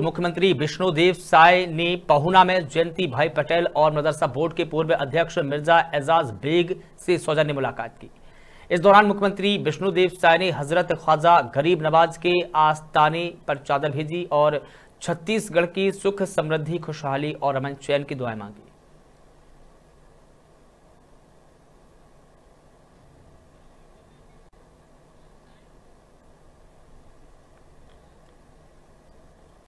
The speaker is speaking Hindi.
मुख्यमंत्री विष्णुदेव साय ने पहुना में जयंती भाई पटेल और मदरसा बोर्ड के पूर्व अध्यक्ष मिर्जा एजाज बेग से सौजन्य मुलाकात की इस दौरान मुख्यमंत्री विष्णुदेव साय ने हजरत ख्वाजा गरीब नवाज के आस्थाने पर चादर भेजी और छत्तीसगढ़ की सुख समृद्धि खुशहाली और अमन चयन की दुआएं मांगी